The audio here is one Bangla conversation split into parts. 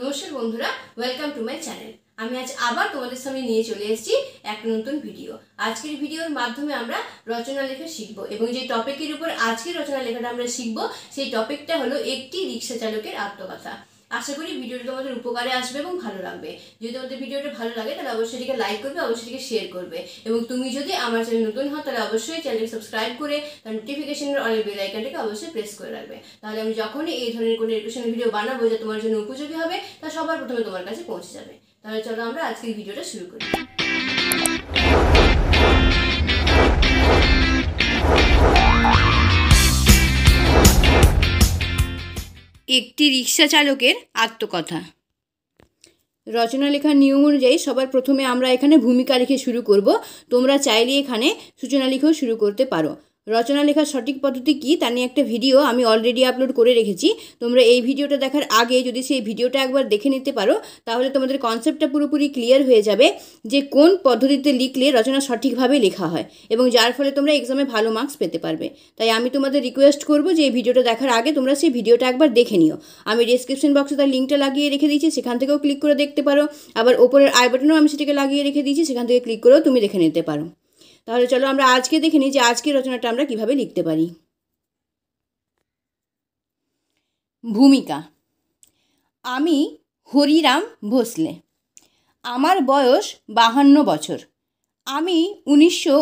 নমস্কার বন্ধুরা ওয়েলকাম টু মাই চ্যানেল আমি আজ আবার তোমাদের সামনে নিয়ে চলে এসেছি এক নতুন ভিডিও আজকের ভিডিওর মাধ্যমে আমরা রচনা লেখা শিখবো এবং যে টপিকের উপর আজকের রচনা লেখাটা আমরা শিখব সেই টপিকটা হলো একটি রিক্সা চালকের আত্মকথা আশা করি ভিডিওটি তোমাদের উপকারে আসবে এবং ভালো লাগবে যদি তোমাদের ভিডিওটা ভালো লাগে তাহলে অবশ্যই এটিকে লাইক করবে অবশ্যই এটিকে শেয়ার করবে এবং তুমি যদি আমার চ্যানেল নতুন হও তাহলে অবশ্যই চ্যানেল সাবস্ক্রাইব করে তার নোটিফিকেশনের অনেক বেল আইকনটিকে অবশ্যই প্রেস করে রাখবে তাহলে আমি যখনই এই ধরনের কোনো এডুকেশন ভিডিও বানাবো যা তোমার জন্য উপযোগী হবে তা সবার প্রথমে তোমার কাছে পৌঁছে যাবে তাহলে চলো আমরা আজকের ভিডিওটা শুরু করি একটি রিক্সা চালকের আত্মকথা রচনা লেখার নিয়ম অনুযায়ী সবার প্রথমে আমরা এখানে ভূমিকা লিখে শুরু করব তোমরা চাইলে এখানে সূচনা লিখেও শুরু করতে পারো রচনা লেখার সঠিক পদ্ধতি কী তা নিয়ে একটা ভিডিও আমি অলরেডি আপলোড করে রেখেছি তোমরা এই ভিডিওটা দেখার আগে যদি সেই ভিডিওটা একবার দেখে নিতে পারো তাহলে তোমাদের কনসেপ্টটা পুরোপুরি ক্লিয়ার হয়ে যাবে যে কোন পদ্ধতিতে লিখলে রচনা সঠিকভাবে লেখা হয় এবং যার ফলে তোমরা এক্সামে ভালো মার্কস পেতে পারবে তাই আমি তোমাদের রিকোয়েস্ট করবো যে এই ভিডিওটা দেখার আগে তোমরা সেই ভিডিওটা একবার দেখে নিও আমি ডিসক্রিপশন বক্সে তার লিঙ্কটা লাগিয়ে রেখে দিয়েছি সেখান থেকেও ক্লিক করে দেখতে পারো আবার ওপরের আই বাটনেও আমি সেটাকে লাগিয়ে রেখে দিয়েছি সেখান থেকে ক্লিক করেও তুমি দেখে নিতে পারো তাহলে চলো আমরা আজকে দেখে নিই যে আজকের রচনাটা আমরা কিভাবে লিখতে পারি ভূমিকা আমি হরিরাম ভোসলে আমার বয়স বাহান্ন বছর আমি উনিশশো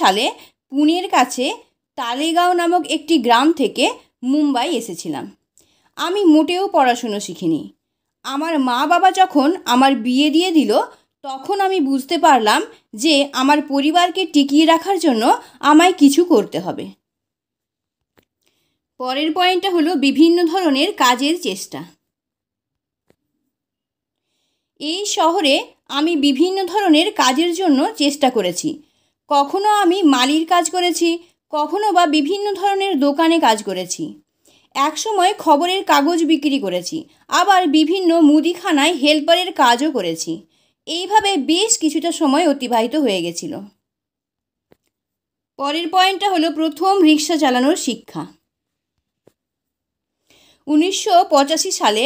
সালে পুনের কাছে তালেগাঁও নামক একটি গ্রাম থেকে মুম্বাই এসেছিলাম আমি মোটেও পড়াশুনো শিখিনি আমার মা বাবা যখন আমার বিয়ে দিয়ে দিল তখন আমি বুঝতে পারলাম যে আমার পরিবারকে টিকিয়ে রাখার জন্য আমায় কিছু করতে হবে পরের পয়েন্টটা হলো বিভিন্ন ধরনের কাজের চেষ্টা এই শহরে আমি বিভিন্ন ধরনের কাজের জন্য চেষ্টা করেছি কখনো আমি মালির কাজ করেছি কখনো বা বিভিন্ন ধরনের দোকানে কাজ করেছি একসময় খবরের কাগজ বিক্রি করেছি আবার বিভিন্ন মুদিখানায় হেল্পারের কাজও করেছি এইভাবে বেশ কিছুটা সময় অতিবাহিত হয়ে গেছিল পরের পয়েন্টটা হলো প্রথম রিক্সা চালানোর শিক্ষা উনিশশো সালে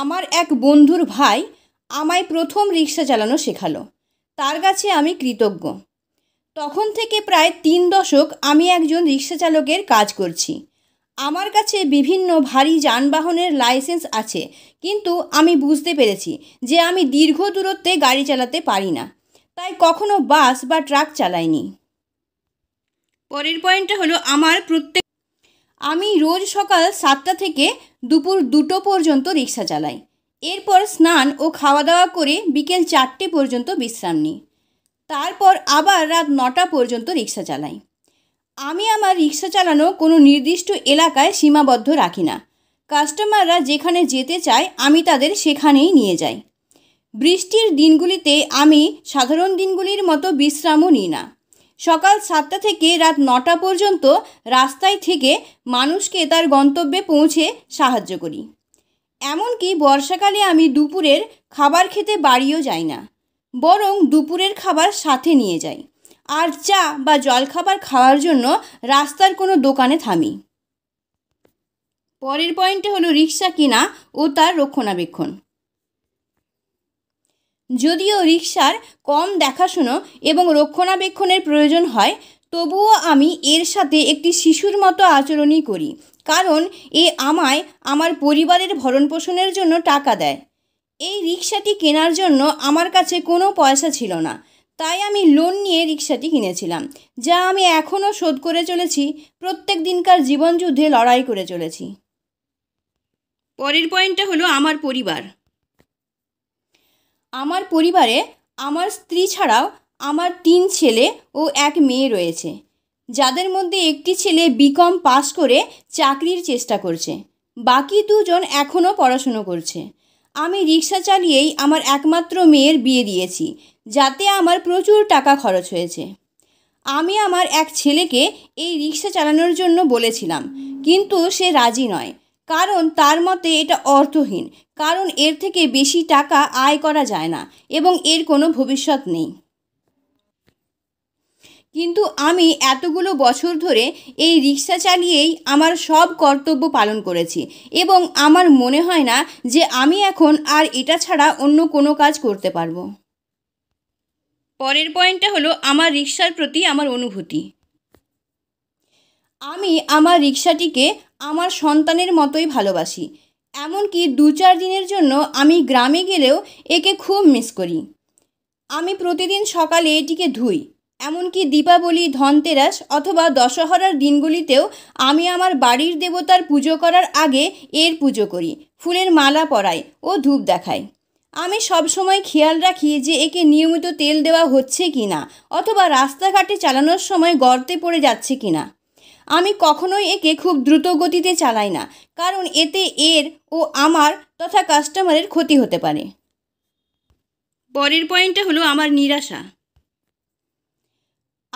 আমার এক বন্ধুর ভাই আমায় প্রথম রিক্সা চালানো শেখালো তার কাছে আমি কৃতজ্ঞ তখন থেকে প্রায় তিন দশক আমি একজন রিক্সা চালকের কাজ করছি আমার কাছে বিভিন্ন ভারী যানবাহনের লাইসেন্স আছে কিন্তু আমি বুঝতে পেরেছি যে আমি দীর্ঘ দূরত্বে গাড়ি চালাতে পারি না তাই কখনো বাস বা ট্রাক চালাইনি পরের পয়েন্টটা হলো আমার প্রত্যেক আমি রোজ সকাল সাতটা থেকে দুপুর দুটো পর্যন্ত রিক্সা চালাই এরপর স্নান ও খাওয়া দাওয়া করে বিকেল চারটে পর্যন্ত বিশ্রাম নিই তারপর আবার রাত নটা পর্যন্ত রিক্সা চালাই আমি আমার রিক্সা চালানো কোনো নির্দিষ্ট এলাকায় সীমাবদ্ধ রাখি না কাস্টমাররা যেখানে যেতে চায় আমি তাদের সেখানেই নিয়ে যাই বৃষ্টির দিনগুলিতে আমি সাধারণ দিনগুলির মতো বিশ্রামও নিই না সকাল সাতটা থেকে রাত নটা পর্যন্ত রাস্তায় থেকে মানুষকে তার গন্তব্যে পৌঁছে সাহায্য করি এমনকি বর্ষাকালে আমি দুপুরের খাবার খেতে বাড়িও যাই না বরং দুপুরের খাবার সাথে নিয়ে যাই আর চা বা জলখাবার খাওয়ার জন্য রাস্তার কোনো দোকানে থামি পরের পয়েন্টে হলো রিক্সা কিনা ও তার রক্ষণাবেক্ষণ যদিও রিক্সার কম দেখাশুনো এবং রক্ষণাবেক্ষণের প্রয়োজন হয় তবুও আমি এর সাথে একটি শিশুর মতো আচরণই করি কারণ এ আমায় আমার পরিবারের ভরণপোষণের জন্য টাকা দেয় এই রিক্সাটি কেনার জন্য আমার কাছে কোনো পয়সা ছিল না তাই আমি লোন নিয়ে রিক্সাটি কিনেছিলাম যা আমি এখনও শোধ করে চলেছি প্রত্যেক দিনকার জীবনযুদ্ধে লড়াই করে চলেছি পরের পয়েন্টটা হলো আমার পরিবার আমার পরিবারে আমার স্ত্রী ছাড়াও আমার তিন ছেলে ও এক মেয়ে রয়েছে যাদের মধ্যে একটি ছেলে বিকম পাস করে চাকরির চেষ্টা করছে বাকি দুজন এখনও পড়াশুনো করছে আমি রিক্সা চালিয়েই আমার একমাত্র মেয়ের বিয়ে দিয়েছি যাতে আমার প্রচুর টাকা খরচ হয়েছে আমি আমার এক ছেলেকে এই রিক্সা চালানোর জন্য বলেছিলাম কিন্তু সে রাজি নয় কারণ তার মতে এটা অর্থহীন কারণ এর থেকে বেশি টাকা আয় করা যায় না এবং এর কোনো ভবিষ্যৎ নেই কিন্তু আমি এতগুলো বছর ধরে এই রিক্সা চালিয়েই আমার সব কর্তব্য পালন করেছি এবং আমার মনে হয় না যে আমি এখন আর এটা ছাড়া অন্য কোনো কাজ করতে পারবো পরের পয়েন্টটা হলো আমার রিক্সার প্রতি আমার অনুভূতি আমি আমার রিক্সাটিকে আমার সন্তানের মতোই ভালোবাসি এমনকি দু চার দিনের জন্য আমি গ্রামে গেলেও একে খুব মিস করি আমি প্রতিদিন সকালে এটিকে ধুই এমনকি দীপাবলি ধনতেরাস অথবা দশহরার দিনগুলিতেও আমি আমার বাড়ির দেবতার পুজো করার আগে এর পুজো করি ফুলের মালা পরাই ও ধূপ দেখাই আমি সব সময় খেয়াল রাখি যে একে নিয়মিত তেল দেওয়া হচ্ছে কি না অথবা রাস্তাঘাটে চালানোর সময় গর্তে পড়ে যাচ্ছে কি না আমি কখনোই একে খুব দ্রুত গতিতে চালাই না কারণ এতে এর ও আমার তথা কাস্টমারের ক্ষতি হতে পারে পরের পয়েন্টটা হলো আমার নিরাশা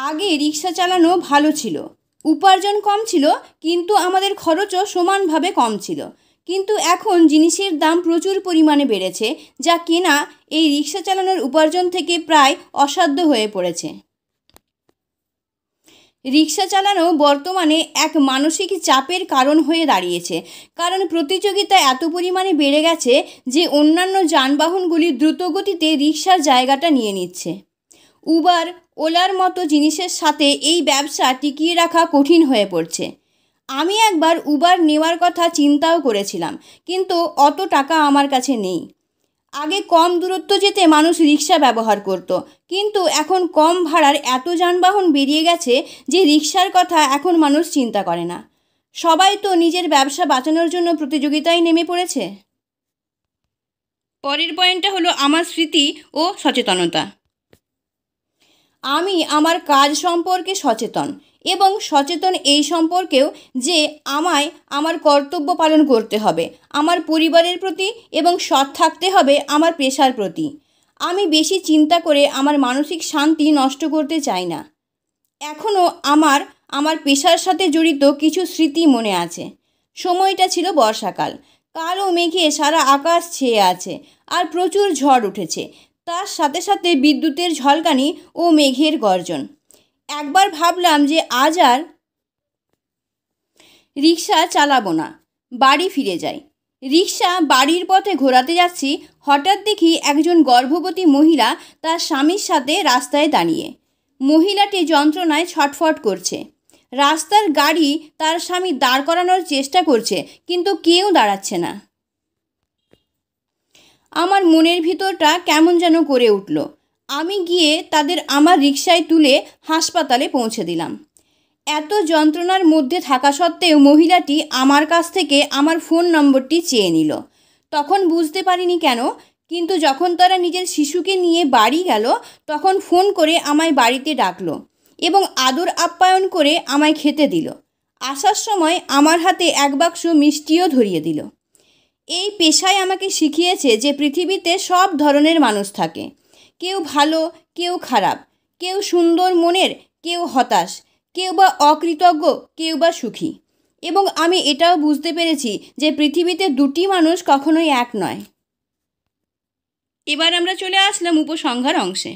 আগে রিক্সা চালানো ভালো ছিল উপার্জন কম ছিল কিন্তু আমাদের খরচও সমানভাবে কম ছিল কিন্তু এখন জিনিসের দাম প্রচুর পরিমাণে বেড়েছে যা কেনা এই রিক্সা চালানোর উপার্জন থেকে প্রায় অসাধ্য হয়ে পড়েছে রিক্সা চালানো বর্তমানে এক মানসিক চাপের কারণ হয়ে দাঁড়িয়েছে কারণ প্রতিযোগিতা এত পরিমাণে বেড়ে গেছে যে অন্যান্য যানবাহনগুলি দ্রুতগতিতে রিক্সার জায়গাটা নিয়ে নিচ্ছে উবার ওলার মতো জিনিসের সাথে এই ব্যবসা টিকিয়ে রাখা কঠিন হয়ে পড়ছে আমি একবার উবার নেওয়ার কথা চিন্তাও করেছিলাম কিন্তু অত টাকা আমার কাছে নেই আগে কম দূরত্ব যেতে মানুষ রিক্সা ব্যবহার করত। কিন্তু এখন কম ভাড়ার এত যানবাহন বেরিয়ে গেছে যে রিক্সার কথা এখন মানুষ চিন্তা করে না সবাই তো নিজের ব্যবসা বাঁচানোর জন্য প্রতিযোগিতায় নেমে পড়েছে পরের পয়েন্টটা হলো আমার স্মৃতি ও সচেতনতা আমি আমার কাজ সম্পর্কে সচেতন এবং সচেতন এই সম্পর্কেও যে আমায় আমার কর্তব্য পালন করতে হবে আমার পরিবারের প্রতি এবং সৎ থাকতে হবে আমার পেশার প্রতি আমি বেশি চিন্তা করে আমার মানসিক শান্তি নষ্ট করতে চাই না এখনও আমার আমার পেশার সাথে জড়িত কিছু স্মৃতি মনে আছে সময়টা ছিল বর্ষাকাল কালো মেঘে সারা আকাশ ছেয়ে আছে আর প্রচুর ঝড় উঠেছে তার সাথে সাথে বিদ্যুতের ঝলকানি ও মেঘের গর্জন একবার ভাবলাম যে আজ আর রিক্সা চালাবো না বাড়ি ফিরে যাই রিক্সা বাড়ির পথে ঘোরাতে যাচ্ছি হঠাৎ দেখি একজন গর্ভবতী মহিলা তার স্বামীর সাথে রাস্তায় দাঁড়িয়ে মহিলাটি যন্ত্রণায় ছটফট করছে রাস্তার গাড়ি তার স্বামী দাঁড় করানোর চেষ্টা করছে কিন্তু কেউ দাঁড়াচ্ছে না আমার মনের ভিতরটা কেমন যেন করে উঠলো আমি গিয়ে তাদের আমার রিক্সায় তুলে হাসপাতালে পৌঁছে দিলাম এত যন্ত্রণার মধ্যে থাকা সত্ত্বেও মহিলাটি আমার কাছ থেকে আমার ফোন নম্বরটি চেয়ে নিল তখন বুঝতে পারিনি কেন কিন্তু যখন তারা নিজের শিশুকে নিয়ে বাড়ি গেল তখন ফোন করে আমায় বাড়িতে ডাকলো এবং আদর আপ্যায়ন করে আমায় খেতে দিল আসার সময় আমার হাতে এক বাক্স মিষ্টিও ধরিয়ে দিল এই পেশায় আমাকে শিখিয়েছে যে পৃথিবীতে সব ধরনের মানুষ থাকে কেউ ভালো কেউ খারাপ কেউ সুন্দর মনের কেউ হতাশ কেউ বা অকৃতজ্ঞ কেউ বা সুখী এবং আমি এটাও বুঝতে পেরেছি যে পৃথিবীতে দুটি মানুষ কখনোই এক নয় এবার আমরা চলে আসলাম উপসংহার অংশে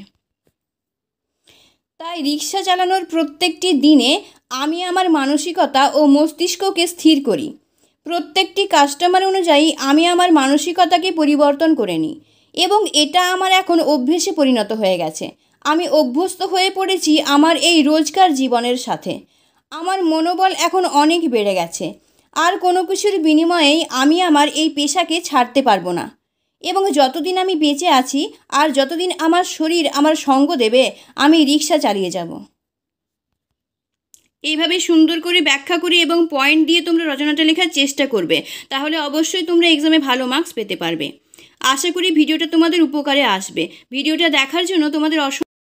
তাই রিক্সা চালানোর প্রত্যেকটি দিনে আমি আমার মানসিকতা ও মস্তিষ্ককে স্থির করি প্রত্যেকটি কাস্টমার অনুযায়ী আমি আমার মানসিকতাকে পরিবর্তন করে নিই এবং এটা আমার এখন অভ্যেসে পরিণত হয়ে গেছে আমি অভ্যস্ত হয়ে পড়েছি আমার এই রোজকার জীবনের সাথে আমার মনোবল এখন অনেক বেড়ে গেছে আর কোনো কিছুর বিনিময়েই আমি আমার এই পেশাকে ছাড়তে পারবো না এবং যতদিন আমি বেঁচে আছি আর যতদিন আমার শরীর আমার সঙ্গ দেবে আমি রিক্সা চালিয়ে যাব এইভাবে সুন্দর করে ব্যাখ্যা করি এবং পয়েন্ট দিয়ে তোমরা রচনাটা লেখার চেষ্টা করবে তাহলে অবশ্যই তোমরা এক্সামে ভালো মার্কস পেতে পারবে আশা করি ভিডিওটা তোমাদের উপকারে আসবে ভিডিওটা দেখার জন্য তোমাদের অসংখ্য